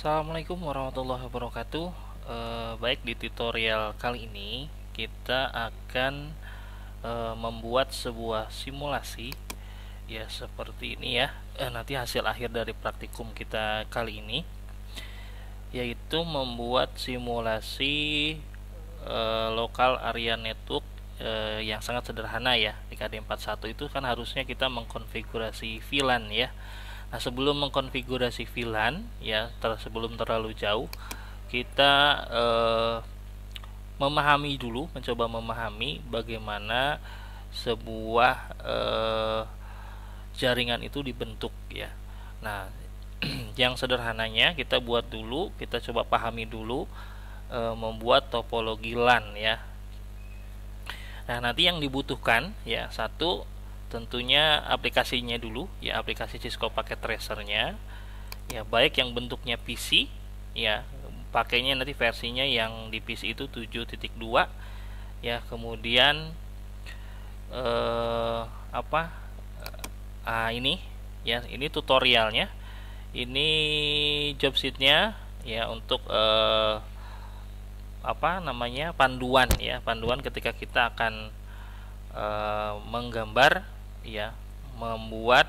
Assalamualaikum warahmatullahi wabarakatuh e, Baik di tutorial kali ini Kita akan e, membuat sebuah simulasi Ya seperti ini ya e, Nanti hasil akhir dari praktikum kita kali ini Yaitu membuat simulasi e, lokal area network e, yang sangat sederhana ya Di KD41 itu kan harusnya kita mengkonfigurasi VLAN ya Nah, sebelum mengkonfigurasi VLAN ya, ter sebelum terlalu jauh, kita eh, memahami dulu, mencoba memahami bagaimana sebuah eh, jaringan itu dibentuk ya. Nah, yang sederhananya kita buat dulu, kita coba pahami dulu eh, membuat topologi LAN ya. Nah, nanti yang dibutuhkan ya satu tentunya aplikasinya dulu ya aplikasi Cisco pakai tracernya ya baik yang bentuknya PC ya pakainya nanti versinya yang di PC itu 7.2 ya kemudian eh, apa eh, ah ini ya ini tutorialnya ini job sheetnya ya untuk eh, apa namanya panduan ya panduan ketika kita akan eh, menggambar ya membuat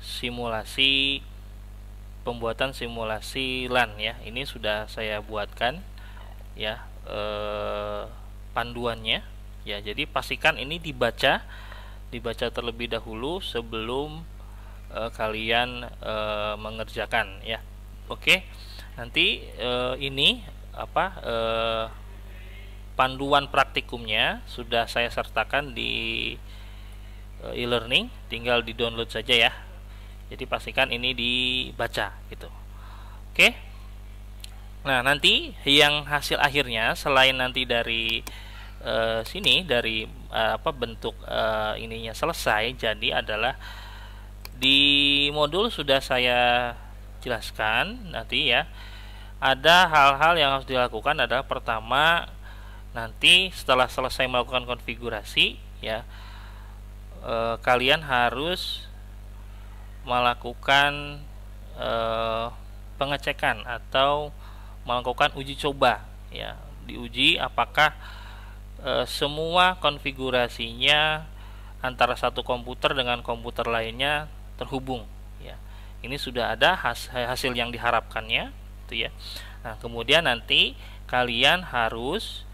simulasi pembuatan simulasi LAN ya ini sudah saya buatkan ya eh, panduannya ya jadi pastikan ini dibaca dibaca terlebih dahulu sebelum eh, kalian eh, mengerjakan ya oke nanti eh, ini apa eh, panduan praktikumnya sudah saya sertakan di Eh, e-learning tinggal di download saja ya jadi pastikan ini dibaca gitu oke nah nanti yang hasil akhirnya selain nanti dari e, sini dari e, apa bentuk e, ininya selesai jadi adalah di modul sudah saya jelaskan nanti ya ada hal-hal yang harus dilakukan adalah pertama nanti setelah selesai melakukan konfigurasi ya e, kalian harus melakukan e, pengecekan atau melakukan uji coba ya diuji apakah e, semua konfigurasinya antara satu komputer dengan komputer lainnya terhubung ya ini sudah ada has, hasil yang diharapkannya itu ya nah kemudian nanti kalian harus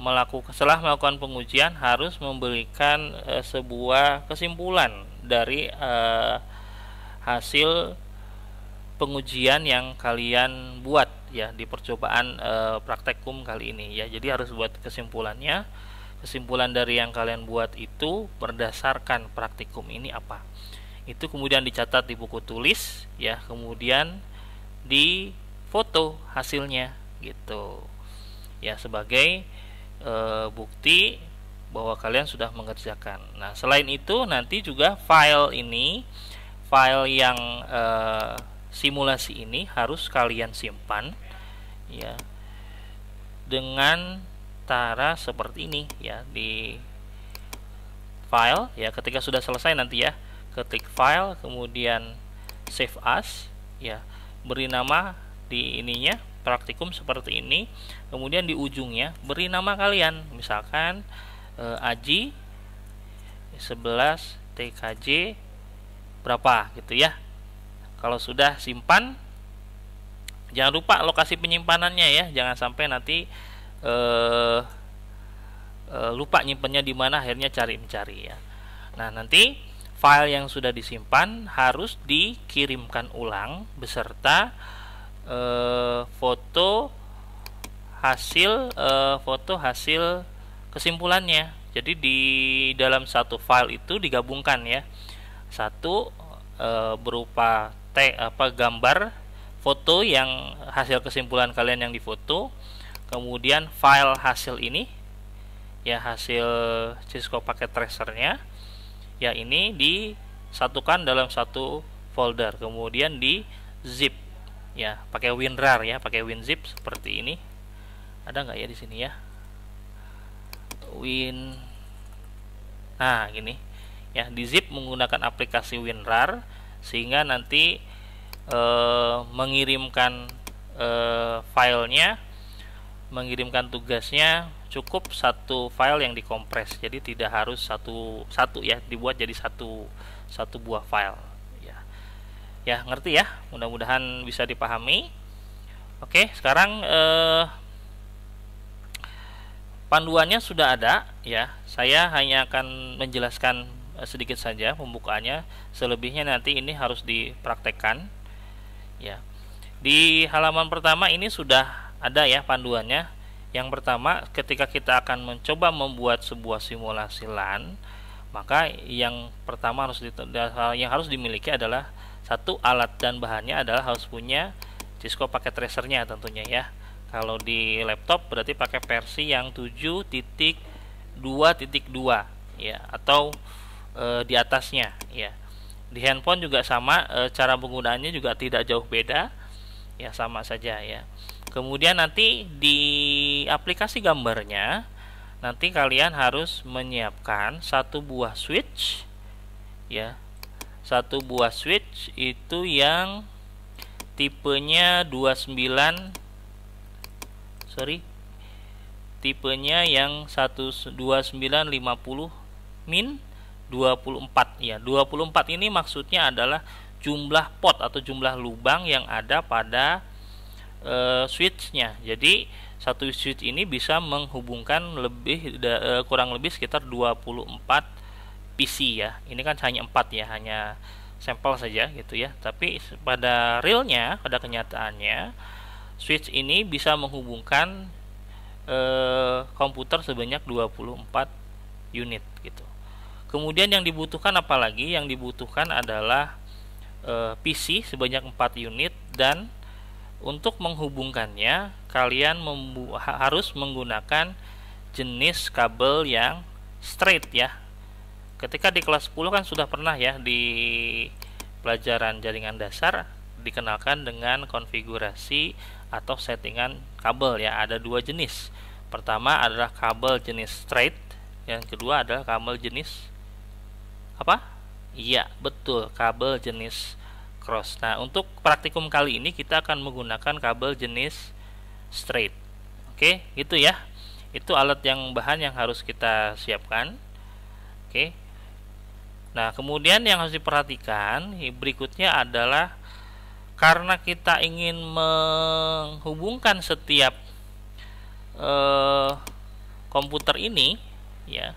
melakukan setelah melakukan pengujian harus memberikan e, sebuah kesimpulan dari e, hasil pengujian yang kalian buat ya di percobaan e, eh, praktekum kali ini ya. Jadi harus buat kesimpulannya. Kesimpulan dari yang kalian buat itu berdasarkan praktikum ini apa? Itu kemudian dicatat di buku tulis ya, kemudian di foto hasilnya gitu. Ya sebagai e, bukti bahwa kalian sudah mengerjakan. Nah, selain itu nanti juga file ini, file yang e, simulasi ini harus kalian simpan ya dengan cara seperti ini ya di file ya ketika sudah selesai nanti ya ketik file kemudian save as ya beri nama di ininya praktikum seperti ini kemudian di ujungnya beri nama kalian misalkan e, Aji 11 TKJ berapa gitu ya kalau sudah simpan jangan lupa lokasi penyimpanannya ya jangan sampai nanti e, e, lupa nyimpannya di mana akhirnya cari mencari ya nah nanti file yang sudah disimpan harus dikirimkan ulang beserta foto hasil uh, foto hasil kesimpulannya. Jadi di dalam satu file itu digabungkan ya. Satu uh, berupa te apa gambar foto yang hasil kesimpulan kalian yang difoto. Kemudian file hasil ini ya hasil Cisco pakai tracernya ya ini disatukan dalam satu folder kemudian di zip ya pakai winrar ya pakai winzip seperti ini ada nggak ya di sini ya Win nah gini ya di zip menggunakan aplikasi WinRAR sehingga nanti e, mengirimkan e, filenya mengirimkan tugasnya cukup satu file yang dikompres jadi tidak harus satu satu ya dibuat jadi satu satu buah file ya ya ngerti ya mudah-mudahan bisa dipahami oke sekarang eh, panduannya sudah ada ya saya hanya akan menjelaskan eh, sedikit saja pembukaannya selebihnya nanti ini harus dipraktekkan ya di halaman pertama ini sudah ada ya panduannya yang pertama ketika kita akan mencoba membuat sebuah simulasi LAN maka yang pertama harus yang harus dimiliki adalah satu alat dan bahannya adalah harus punya Cisco paket tracernya tentunya ya kalau di laptop berarti pakai versi yang 7.2.2 ya atau e, di atasnya ya. Di handphone juga sama e, cara penggunaannya juga tidak jauh beda. Ya sama saja ya. Kemudian nanti di aplikasi gambarnya nanti kalian harus menyiapkan satu buah switch ya. Satu buah switch itu yang tipenya 29 sorry tipenya yang 12950 min 24 ya 24 ini maksudnya adalah jumlah pot atau jumlah lubang yang ada pada e, switchnya jadi satu switch ini bisa menghubungkan lebih da, e, kurang lebih sekitar 24 PC ya ini kan hanya empat ya hanya sampel saja gitu ya tapi pada realnya pada kenyataannya switch ini bisa menghubungkan eh, komputer sebanyak 24 unit gitu. Kemudian yang dibutuhkan apalagi yang dibutuhkan adalah eh, PC sebanyak 4 unit dan untuk menghubungkannya kalian harus menggunakan jenis kabel yang straight ya. Ketika di kelas 10 kan sudah pernah ya di pelajaran jaringan dasar dikenalkan dengan konfigurasi atau settingan kabel ya ada dua jenis pertama adalah kabel jenis straight yang kedua adalah kabel jenis apa iya betul kabel jenis cross nah untuk praktikum kali ini kita akan menggunakan kabel jenis straight oke gitu ya itu alat yang bahan yang harus kita siapkan oke nah kemudian yang harus diperhatikan berikutnya adalah karena kita ingin menghubungkan setiap eh, komputer ini ya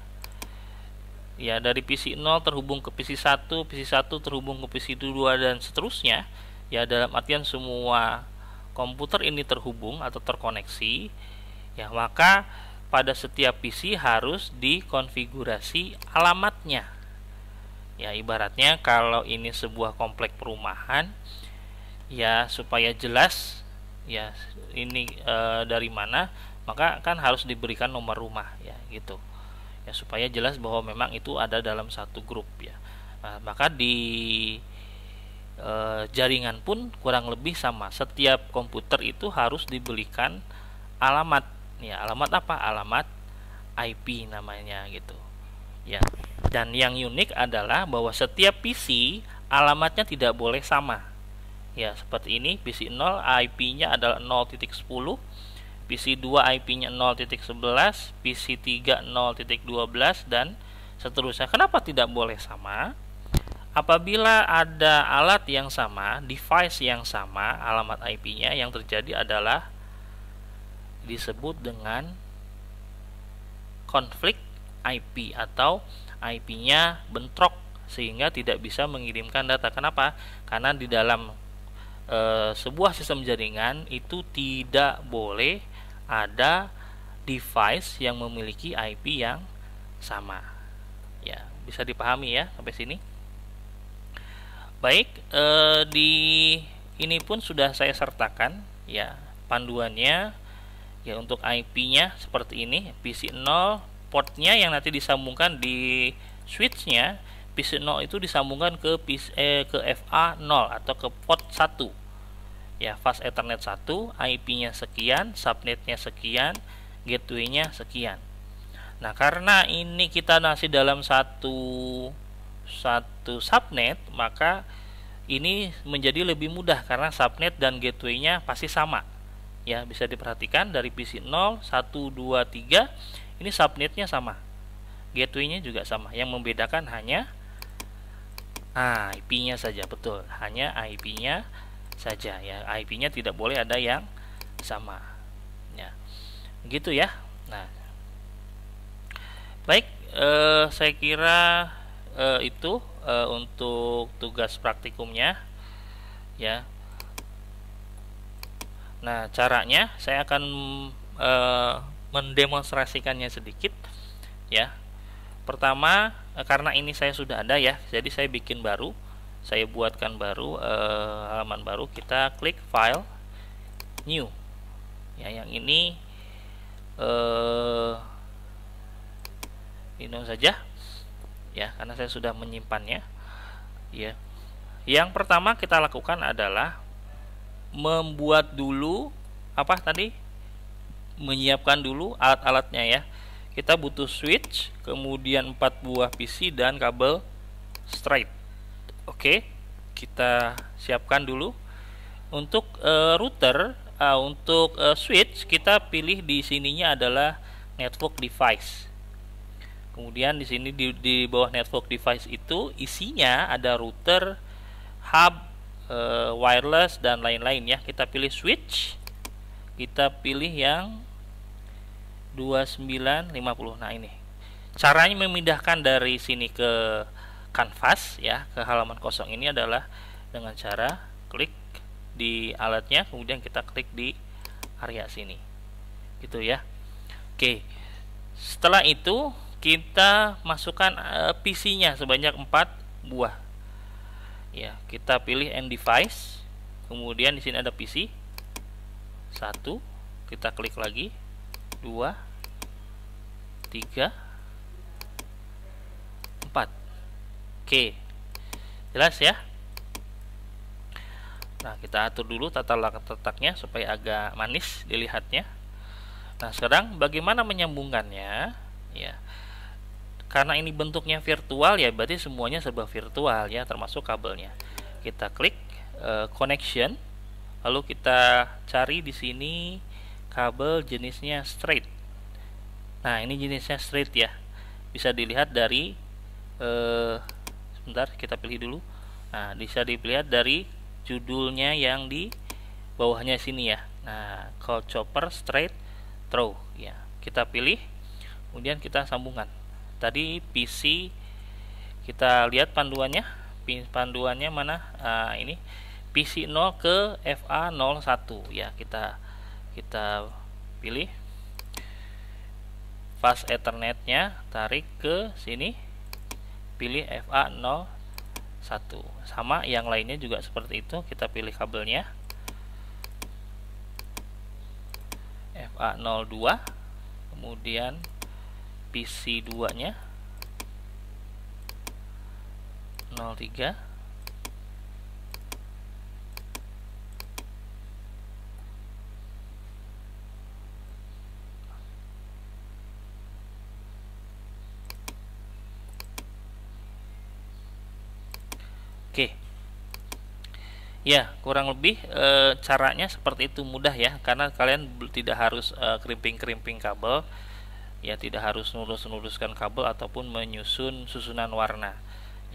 ya dari PC 0 terhubung ke PC 1, PC 1 terhubung ke PC 2 dan seterusnya ya dalam artian semua komputer ini terhubung atau terkoneksi ya maka pada setiap PC harus dikonfigurasi alamatnya ya ibaratnya kalau ini sebuah komplek perumahan ya supaya jelas ya ini e, dari mana maka kan harus diberikan nomor rumah ya gitu ya supaya jelas bahwa memang itu ada dalam satu grup ya nah, maka di e, jaringan pun kurang lebih sama setiap komputer itu harus diberikan alamat ya alamat apa alamat IP namanya gitu ya dan yang unik adalah bahwa setiap PC alamatnya tidak boleh sama ya seperti ini PC0 IP-nya adalah 0.10 PC2 IP-nya 0.11 PC3 0.12 dan seterusnya kenapa tidak boleh sama apabila ada alat yang sama device yang sama alamat IP-nya yang terjadi adalah disebut dengan konflik IP atau IP-nya bentrok sehingga tidak bisa mengirimkan data kenapa karena di dalam e, sebuah sistem jaringan itu tidak boleh ada device yang memiliki IP yang sama. Ya, bisa dipahami ya sampai sini. Baik, e, di ini pun sudah saya sertakan ya panduannya ya untuk IP-nya seperti ini PC0 portnya yang nanti disambungkan di switch-nya PC 0 itu disambungkan ke PC, eh, ke FA 0 atau ke port 1 ya fast ethernet 1 IP-nya sekian subnet-nya sekian gateway-nya sekian nah karena ini kita nasi dalam satu satu subnet maka ini menjadi lebih mudah karena subnet dan gateway-nya pasti sama ya bisa diperhatikan dari PC 0 1 2 3 ini subnetnya sama gateway-nya juga sama. Yang membedakan hanya Nah, IP-nya saja betul hanya IP-nya saja ya IP-nya tidak boleh ada yang sama ya gitu ya nah baik eh, saya kira eh, itu eh, untuk tugas praktikumnya ya nah caranya saya akan eh, mendemonstrasikannya sedikit ya pertama Eh, karena ini saya sudah ada ya jadi saya bikin baru saya buatkan baru eh, halaman baru kita klik file new ya yang ini eh, ini saja ya karena saya sudah menyimpannya ya yang pertama kita lakukan adalah membuat dulu apa tadi menyiapkan dulu alat-alatnya ya kita butuh switch, kemudian 4 buah PC dan kabel straight. Oke, kita siapkan dulu. Untuk uh, router, uh, untuk uh, switch kita pilih di sininya adalah network device. Kemudian di sini di, di bawah network device itu isinya ada router, hub, uh, wireless dan lain-lain ya. Kita pilih switch. Kita pilih yang 2950 nah ini caranya memindahkan dari sini ke kanvas ya ke halaman kosong ini adalah dengan cara klik di alatnya kemudian kita klik di area sini gitu ya oke setelah itu kita masukkan eh, PC nya sebanyak 4 buah ya kita pilih end device kemudian di sini ada PC satu kita klik lagi dua tiga empat oke jelas ya nah kita atur dulu tata letaknya supaya agak manis dilihatnya nah sekarang bagaimana menyambungkannya ya karena ini bentuknya virtual ya berarti semuanya serba virtual ya termasuk kabelnya kita klik uh, connection lalu kita cari di sini kabel jenisnya straight. Nah, ini jenisnya straight ya. Bisa dilihat dari eh sebentar kita pilih dulu. Nah, bisa dilihat dari judulnya yang di bawahnya sini ya. Nah, call chopper straight throw ya. Kita pilih kemudian kita sambungkan. Tadi PC kita lihat panduannya. Panduannya mana? Nah, ini PC0 ke FA01 ya kita kita pilih fast ethernetnya tarik ke sini pilih FA01 sama yang lainnya juga seperti itu kita pilih kabelnya FA02 kemudian PC2 nya 03 Ya, kurang lebih e, caranya seperti itu mudah ya, karena kalian tidak harus eh, krimping-krimping kabel, ya tidak harus nulus-nuluskan kabel ataupun menyusun susunan warna.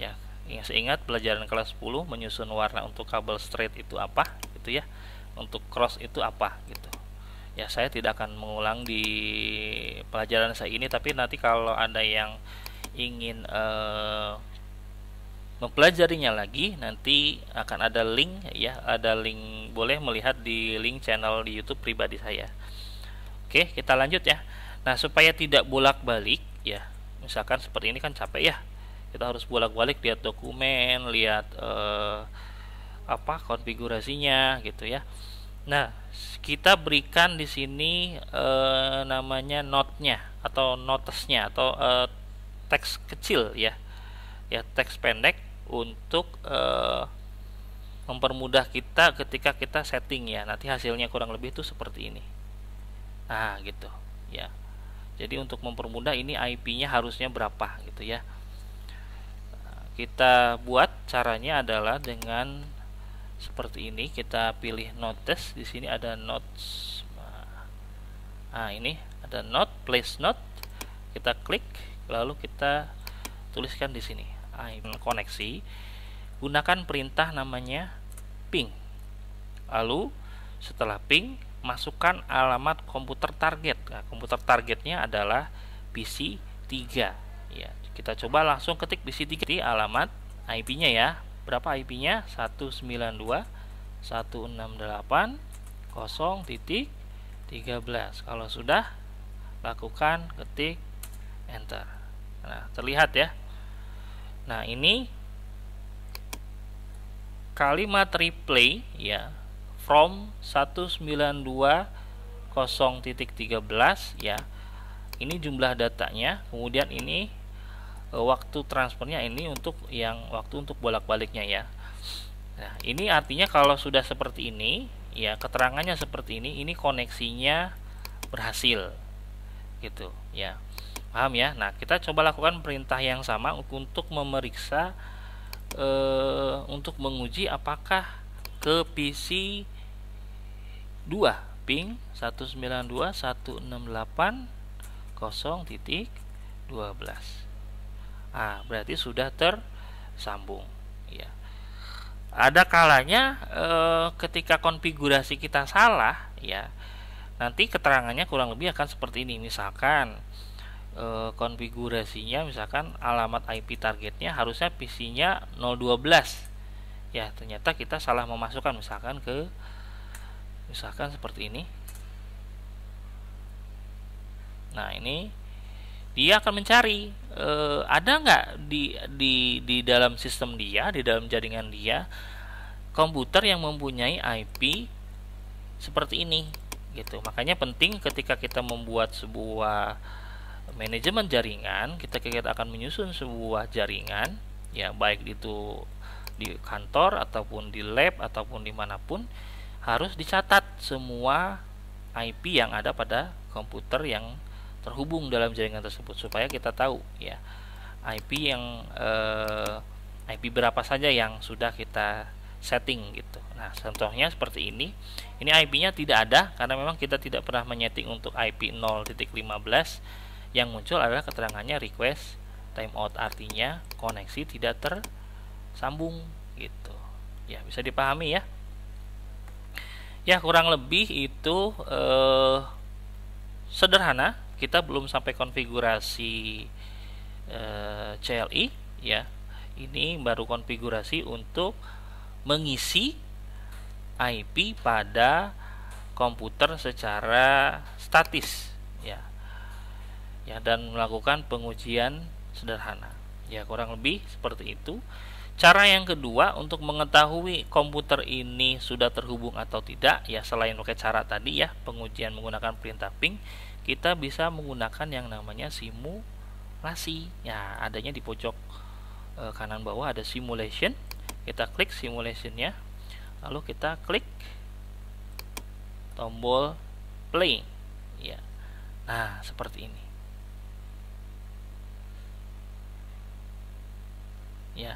Ya, ingat pelajaran kelas 10 menyusun warna untuk kabel straight itu apa, gitu ya, untuk cross itu apa, gitu. Ya, saya tidak akan mengulang di pelajaran saya ini, tapi nanti kalau ada yang ingin e, mempelajarinya lagi nanti akan ada link ya ada link boleh melihat di link channel di YouTube pribadi saya oke kita lanjut ya nah supaya tidak bolak-balik ya misalkan seperti ini kan capek ya kita harus bolak-balik lihat dokumen lihat eh, apa konfigurasinya gitu ya nah kita berikan di sini eh, namanya notnya atau notesnya atau eh, teks kecil ya ya teks pendek untuk uh, mempermudah kita ketika kita setting ya nanti hasilnya kurang lebih itu seperti ini nah gitu ya jadi untuk mempermudah ini IP-nya harusnya berapa gitu ya kita buat caranya adalah dengan seperti ini kita pilih notes di sini ada notes nah ini ada note place note kita klik lalu kita tuliskan di sini Ah, IP koneksi gunakan perintah namanya ping lalu setelah ping masukkan alamat komputer target nah, komputer targetnya adalah PC 3 ya kita coba langsung ketik PC 3 di alamat IP-nya ya berapa IP-nya 192 kosong titik 13 kalau sudah lakukan ketik enter nah terlihat ya Nah, ini kalimat replay ya from 192 ya. Ini jumlah datanya, kemudian ini eh, waktu transfernya ini untuk yang waktu untuk bolak-baliknya ya. Nah, ini artinya kalau sudah seperti ini, ya keterangannya seperti ini, ini koneksinya berhasil. Gitu, ya paham ya nah kita coba lakukan perintah yang sama untuk memeriksa e, untuk menguji apakah ke PC 2 ping delapan kosong titik belas, ah berarti sudah tersambung ya ada kalanya e, ketika konfigurasi kita salah ya nanti keterangannya kurang lebih akan seperti ini misalkan e, konfigurasinya misalkan alamat IP targetnya harusnya PC-nya 012 ya ternyata kita salah memasukkan misalkan ke misalkan seperti ini nah ini dia akan mencari e, ada nggak di di di dalam sistem dia di dalam jaringan dia komputer yang mempunyai IP seperti ini gitu makanya penting ketika kita membuat sebuah manajemen jaringan kita kira akan menyusun sebuah jaringan ya baik itu di kantor ataupun di lab ataupun dimanapun harus dicatat semua IP yang ada pada komputer yang terhubung dalam jaringan tersebut supaya kita tahu ya IP yang eh, IP berapa saja yang sudah kita setting gitu. Nah, contohnya seperti ini. Ini IP-nya tidak ada karena memang kita tidak pernah menyeting untuk IP 0.15 yang muncul adalah keterangannya request timeout artinya koneksi tidak tersambung gitu ya bisa dipahami ya ya kurang lebih itu eh, sederhana kita belum sampai konfigurasi eh, CLI ya ini baru konfigurasi untuk mengisi IP pada komputer secara statis ya dan melakukan pengujian sederhana ya kurang lebih seperti itu cara yang kedua untuk mengetahui komputer ini sudah terhubung atau tidak ya selain pakai cara tadi ya pengujian menggunakan perintah ping kita bisa menggunakan yang namanya simulasi ya adanya di pojok e, kanan bawah ada simulation kita klik simulationnya lalu kita klik tombol play ya nah seperti ini ya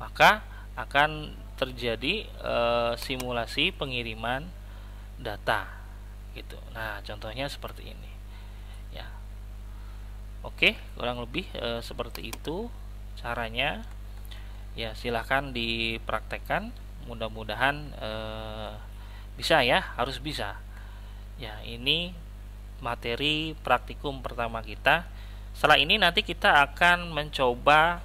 maka akan terjadi e, simulasi pengiriman data gitu nah contohnya seperti ini ya oke kurang lebih e, seperti itu caranya ya silahkan dipraktekkan mudah-mudahan e, bisa ya harus bisa ya ini materi praktikum pertama kita setelah ini nanti kita akan mencoba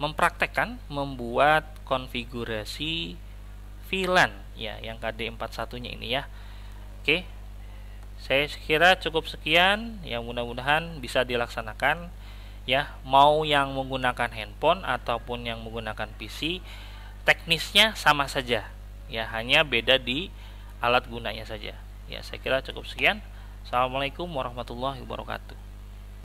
mempraktekkan membuat konfigurasi VLAN ya yang KD41-nya ini ya. Oke. Saya kira cukup sekian yang mudah-mudahan bisa dilaksanakan ya, mau yang menggunakan handphone ataupun yang menggunakan PC, teknisnya sama saja. Ya, hanya beda di alat gunanya saja. Ya, saya kira cukup sekian. Assalamualaikum warahmatullahi wabarakatuh.